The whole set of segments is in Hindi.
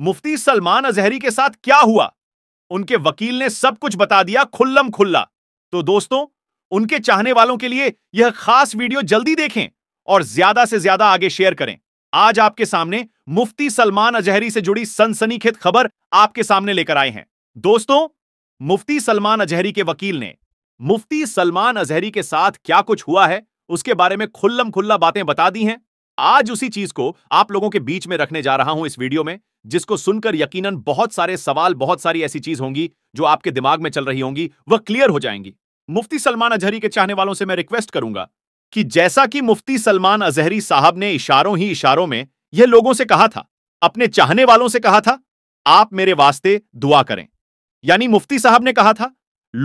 मुफ्ती सलमान अजहरी के साथ क्या हुआ उनके वकील ने सब कुछ बता दिया खुल्लम खुल्ला तो दोस्तों उनके चाहने वालों के लिए यह खास वीडियो जल्दी देखें और ज्यादा से ज्यादा आगे शेयर करें आज आपके सामने मुफ्ती सलमान अजहरी से जुड़ी सनसनीखेज खबर आपके सामने लेकर आए हैं दोस्तों मुफ्ती सलमान अजहरी के वकील ने मुफ्ती सलमान अजहरी के साथ क्या कुछ हुआ है उसके बारे में खुल्लम खुल्ला बातें बता दी हैं आज उसी चीज को आप लोगों के बीच में रखने जा रहा हूं इस वीडियो में जिसको सुनकर यकीनन बहुत सारे सवाल बहुत सारी ऐसी चीज होंगी जो आपके दिमाग में चल रही होंगी वह क्लियर हो जाएंगी मुफ्ती सलमान अजहरी के चाहने वालों से मैं रिक्वेस्ट करूंगा कि जैसा कि मुफ्ती सलमान अजहरी साहब ने इशारों ही इशारों में यह लोगों से कहा था अपने चाहने वालों से कहा था आप मेरे वास्ते दुआ करें यानी मुफ्ती साहब ने कहा था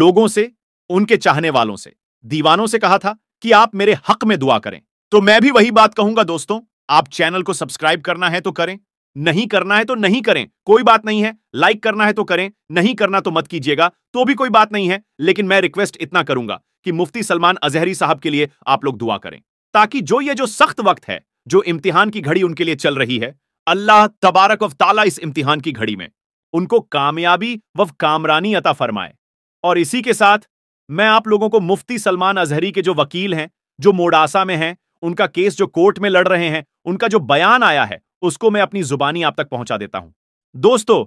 लोगों से उनके चाहने वालों से दीवानों से कहा था कि आप मेरे हक में दुआ करें तो मैं भी वही बात कहूंगा दोस्तों आप चैनल को सब्सक्राइब करना है तो करें नहीं करना है तो नहीं करें कोई बात नहीं है लाइक करना है तो करें नहीं करना तो मत कीजिएगा तो भी कोई बात नहीं है लेकिन मैं रिक्वेस्ट इतना करूंगा कि मुफ्ती सलमान अजहरी साहब के लिए आप लोग दुआ करें ताकि जो ये जो सख्त वक्त है जो इम्तिहान की घड़ी उनके लिए चल रही है अल्लाह तबारक ऑफ ताला इस इम्तिहान की घड़ी में उनको कामयाबी व कामरानी अता फरमाए और इसी के साथ मैं आप लोगों को मुफ्ती सलमान अजहरी के जो वकील हैं जो मोडासा में हैं उनका केस जो कोर्ट में लड़ रहे हैं उनका जो बयान आया है उसको मैं अपनी जुबानी आप तक पहुंचा देता हूं दोस्तों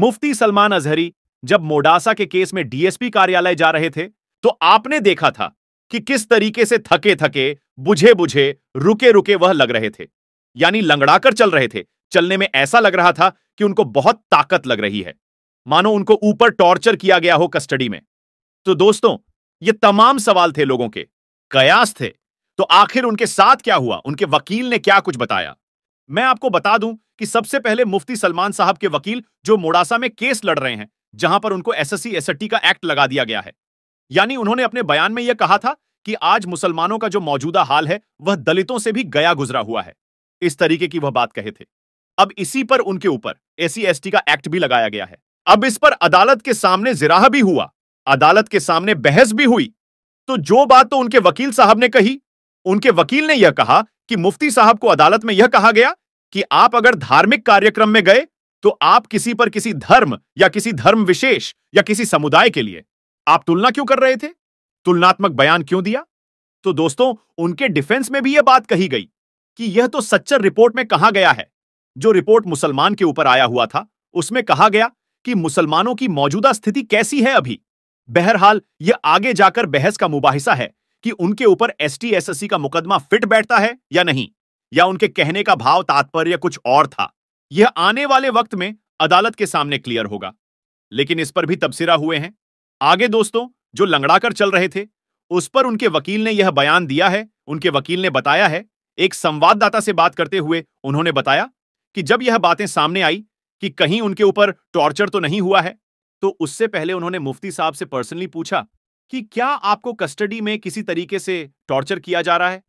मुफ्ती सलमान अजहरी जब मोडासा के केस में डीएसपी कार्यालय जा रहे थे तो आपने देखा था कि किस तरीके से थके थके बुझे बुझे रुके रुके वह लग रहे थे यानी लंगड़ाकर चल रहे थे चलने में ऐसा लग रहा था कि उनको बहुत ताकत लग रही है मानो उनको ऊपर टॉर्चर किया गया हो कस्टडी में तो दोस्तों ये तमाम सवाल थे लोगों के कयास थे तो आखिर उनके साथ क्या हुआ उनके वकील ने क्या कुछ बताया मैं आपको बता दूं कि सबसे पहले मुफ्ती सलमान साहब के वकील जो मोड़ासा में केस लड़ रहे हैं जहां पर उनको एसएससी एसटी का एक्ट लगा दिया गया है यानी उन्होंने अपने बयान में यह कहा था कि आज मुसलमानों का जो मौजूदा हाल है वह दलितों से भी गया गुजरा हुआ है इस तरीके की वह बात कहे थे अब इसी पर उनके ऊपर एससी एसटी का एक्ट भी लगाया गया है अब इस पर अदालत के सामने जिराह भी हुआ अदालत के सामने बहस भी हुई तो जो बात तो उनके वकील साहब ने कही उनके वकील ने यह कहा कि मुफ्ती साहब को अदालत में यह कहा गया कि आप अगर धार्मिक कार्यक्रम में गए तो आप किसी पर किसी धर्म या किसी धर्म विशेष या किसी समुदाय के लिए आप तुलना क्यों कर रहे थे तुलनात्मक बयान क्यों दिया तो दोस्तों उनके डिफेंस में भी यह बात कही गई कि यह तो सच्चर रिपोर्ट में कहा गया है जो रिपोर्ट मुसलमान के ऊपर आया हुआ था उसमें कहा गया कि मुसलमानों की मौजूदा स्थिति कैसी है अभी बहरहाल यह आगे जाकर बहस का मुबाहिसा है कि उनके ऊपर एस एसटीएसएससी का मुकदमा फिट बैठता है या नहीं या उनके कहने का भाव तात्पर्य कुछ और था यह आने वाले वक्त में अदालत के सामने क्लियर होगा लेकिन इस पर भी तबसरा हुए हैं आगे दोस्तों जो लंगड़ाकर चल रहे थे उस पर उनके वकील ने यह बयान दिया है उनके वकील ने बताया है एक संवाददाता से बात करते हुए उन्होंने बताया कि जब यह बातें सामने आई कि कहीं उनके ऊपर टॉर्चर तो नहीं हुआ है तो उससे पहले उन्होंने मुफ्ती साहब से पर्सनली पूछा कि क्या आपको कस्टडी में किसी तरीके से टॉर्चर किया जा रहा है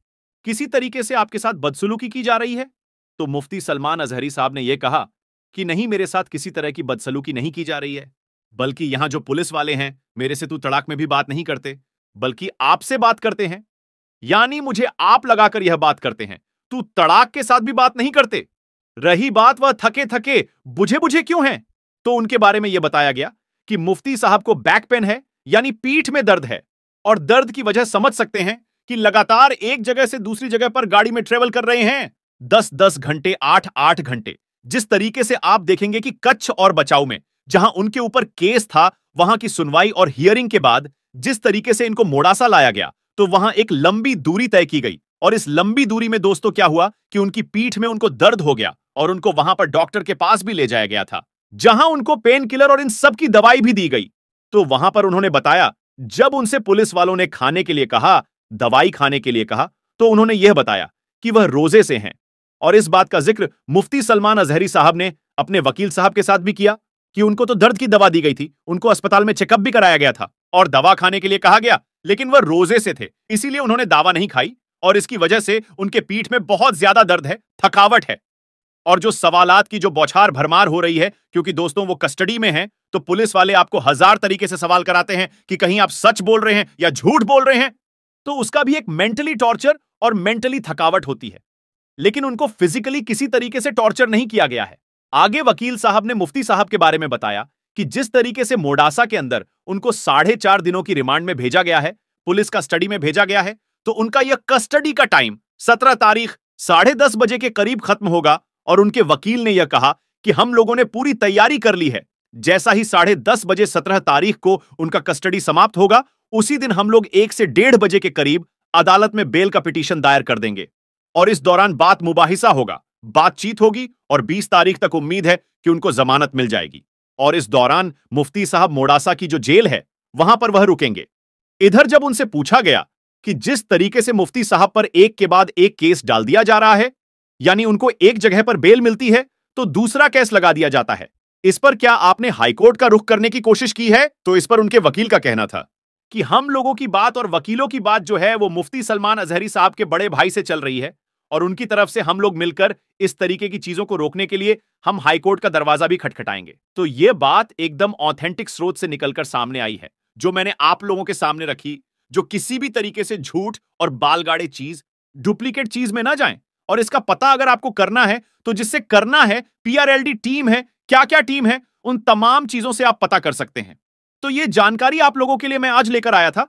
किसी तरीके से आपके साथ बदसलूकी की जा रही है तो मुफ्ती सलमान अजहरी साहब ने यह कहा कि नहीं मेरे साथ किसी तरह की बदसलूकी नहीं की जा रही है बल्कि यहां जो पुलिस वाले हैं मेरे से तू तड़ाक में भी बात नहीं करते बल्कि आपसे बात करते हैं यानी मुझे आप लगाकर यह बात करते हैं तू तड़ाक के साथ भी बात नहीं करते रही बात वह थके थके बुझे बुझे क्यों हैं तो उनके बारे में यह बताया गया कि मुफ्ती साहब को बैक पेन है यानी पीठ में दर्द है और दर्द की वजह समझ सकते हैं कि लगातार एक जगह से दूसरी जगह पर गाड़ी में ट्रेवल कर रहे हैं दस दस घंटे आठ आठ घंटे जिस तरीके से आप देखेंगे कि कच्छ और बचाव में जहां उनके ऊपर केस था वहां की सुनवाई और हियरिंग के बाद जिस तरीके से इनको मोड़ासा लाया गया तो वहां एक लंबी दूरी तय की गई और इस लंबी दूरी में दोस्तों क्या हुआ कि उनकी पीठ में उनको दर्द हो गया और उनको वहां पर डॉक्टर के पास भी ले जाया गया था जहां उनको पेन किलर और इन सब की दवाई भी दी गई तो वहां पर उन्होंने बताया जब उनसे पुलिस वालों ने खाने के लिए कहा दवाई खाने के लिए कहा तो उन्होंने यह बताया कि वह रोजे से हैं और इस बात का जिक्र मुफ्ती सलमान अजहरी साहब ने अपने वकील साहब के साथ भी किया कि उनको तो दर्द की दवा दी गई थी उनको अस्पताल में चेकअप भी कराया गया था और दवा खाने के लिए कहा गया लेकिन वह रोजे से थे इसीलिए उन्होंने दवा नहीं खाई और इसकी वजह से उनके पीठ में बहुत ज्यादा दर्द है थकावट है और जो सवालात की जो बौछार भरमार हो रही है क्योंकि दोस्तों वो कस्टडी में हैं तो पुलिस वाले आपको हजार तरीके से सवाल कराते हैं कि कहीं आप सच बोल रहे हैं या झूठ बोल रहे हैं तो उसका भी एक मेंटली टॉर्चर और मेंटली थकावट होती है लेकिन उनको फिजिकली किसी तरीके से टॉर्चर नहीं किया गया है आगे वकील साहब ने मुफ्ती साहब के बारे में बताया कि जिस तरीके से मोडासा के अंदर उनको साढ़े चार दिनों की रिमांड में भेजा गया है पुलिस कस्टडी में भेजा गया है तो उनका यह कस्टडी का टाइम सत्रह तारीख साढ़े दस बजे के करीब खत्म होगा और उनके वकील ने यह कहा कि हम लोगों ने पूरी तैयारी कर ली है जैसा ही साढ़े दस बजे सत्रह तारीख को उनका कस्टडी समाप्त होगा उसी दिन हम लोग एक से डेढ़ बजे के करीब अदालत में बेल का पिटीशन दायर कर देंगे और इस दौरान बात मुबाहिसा होगा बातचीत होगी और 20 तारीख तक उम्मीद है कि उनको जमानत मिल जाएगी और इस दौरान मुफ्ती साहब मोड़ासा की जो जेल है वहां पर वह रुकेंगे इधर जब उनसे पूछा गया कि जिस तरीके से मुफ्ती साहब पर एक के बाद एक केस डाल दिया जा रहा है यानी उनको एक जगह पर बेल मिलती है तो दूसरा केस लगा दिया जाता है इस पर क्या आपने हाईकोर्ट का रुख करने की कोशिश की है तो इस पर उनके वकील का कहना था कि हम लोगों की बात और वकीलों की बात जो है वो मुफ्ती सलमान अजहरी साहब के बड़े भाई से चल रही है और उनकी तरफ से हम लोग मिलकर इस तरीके की चीजों को रोकने के लिए हम हाईकोर्ट का दरवाजा भी खटखटाएंगे तो ये बात एकदम ऑथेंटिक स्रोत से निकलकर सामने आई है जो मैंने आप लोगों के सामने रखी जो किसी भी तरीके से झूठ और बालगाड़े चीज डुप्लीकेट चीज में ना जाए और इसका पता अगर आपको करना है तो जिससे करना है पीआरएलडी टीम है क्या क्या टीम है उन तमाम चीजों से आप पता कर सकते हैं तो ये जानकारी आप लोगों के लिए मैं आज लेकर आया था